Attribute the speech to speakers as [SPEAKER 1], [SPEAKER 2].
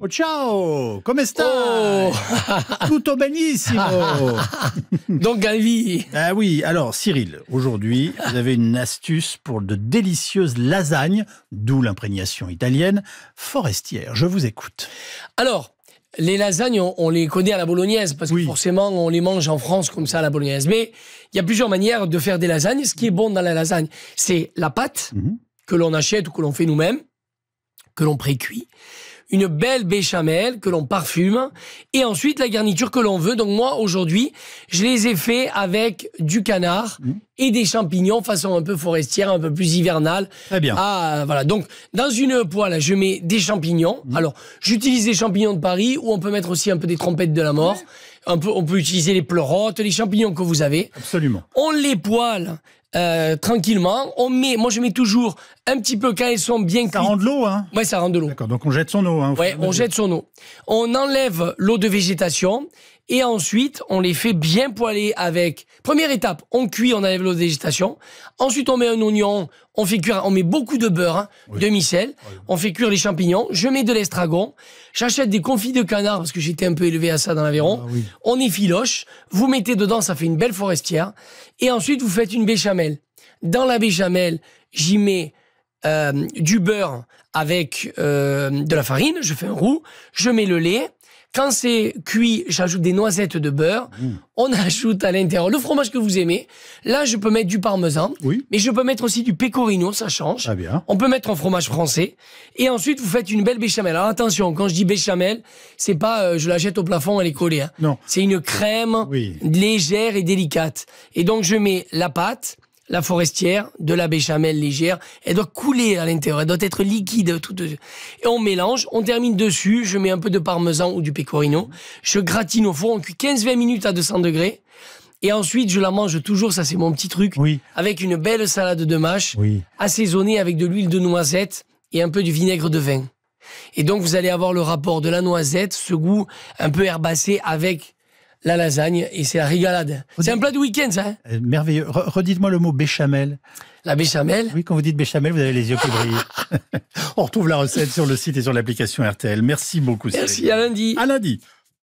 [SPEAKER 1] Oh, ciao, come sta? Oh. Tutto benissimo. Donc galvi Ah oui, alors Cyril, aujourd'hui, vous avez une astuce pour de délicieuses lasagnes, d'où l'imprégnation italienne, forestière. Je vous écoute.
[SPEAKER 2] Alors, les lasagnes, on, les connaît à la bolognaise parce que forcément, on les mange en France comme ça à la bolognaise. Mais il y a plusieurs manières de faire des lasagnes. Ce qui est bon dans la lasagne, c'est la pâte mhm. que l'on achète ou que l'on fait nous-mêmes, que l'on précuit une belle béchamel que l'on parfume et ensuite la garniture que l'on veut. Donc moi aujourd'hui, je les ai fait avec du canard mmh. et des champignons façon un peu forestière, un peu plus hivernale. Très bien. Ah, voilà. Donc dans une poêle, je mets des champignons. Mmh. Alors j'utilise des champignons de Paris ou on peut mettre aussi un peu des trompettes de la mort. Un peu, on peut utiliser les pleurotes, les champignons que vous avez. Absolument. On les poêle euh, tranquillement. On met, moi je mets toujours un petit peu quand elles sont bien cuites. Ça rend de l'eau, hein Ouais, ça rend de l'eau. D'accord, donc on jette son eau. Hein, ouais, on jette son eau. On enlève l'eau de végétation et ensuite, on les fait bien poêler avec. Première étape, on cuit, on enlève l'eau de végétation. Ensuite, on met un oignon, on fait cuire, on met beaucoup de beurre, hein, demi-sel. On fait cuire les champignons. Je mets de l'estragon. J'achète des confits de canard parce que j'étais un peu élevé à ça dans l'Aveyron. Ah on On effiloche. Vous mettez dedans, ça fait une belle forestière. Et ensuite, vous faites une béchamel. Dans la béchamel, j'y mets euh, du beurre avec euh, de la farine, je fais un roux, je mets le lait, quand c'est cuit, j'ajoute des noisettes de beurre. Mmh. On ajoute à l'intérieur le fromage que vous aimez. Là, je peux mettre du parmesan, oui. mais je peux mettre aussi du pecorino, ça change. Ah, bien. On peut mettre un fromage français. Et ensuite, vous faites une belle béchamel. Alors attention, quand je dis béchamel, c'est pas euh, je la jette au plafond, elle est collée. Hein. Non. C'est une crème légère et délicate. Et donc, je mets la pâte, la forestière, de la béchamel légère. Elle doit couler à l'intérieur, elle doit être liquide. Et on mélange, on termine dessus, je mets un peu de parmesan ou du pecorino, je gratine au fond, on cuit 15-20 minutes à 200 degrés. Et ensuite, je la mange toujours, ça c'est mon petit truc, oui. avec une belle salade de mâche, assaisonnée avec de l'huile de noisette et un peu du vinaigre de vin. Et donc, vous allez avoir le rapport de la noisette, ce goût un peu herbacé avec la lasagne et c'est la rigolade.
[SPEAKER 1] C'est un plat de week-end, ça. Hein. Euh, merveilleux. Redites-moi le mot béchamel. La béchamel Oui, quand vous dites béchamel, vous avez les yeux qui brillent. On retrouve la recette sur le site et sur l'application RTL. Merci beaucoup. Merci, à lundi. À lundi.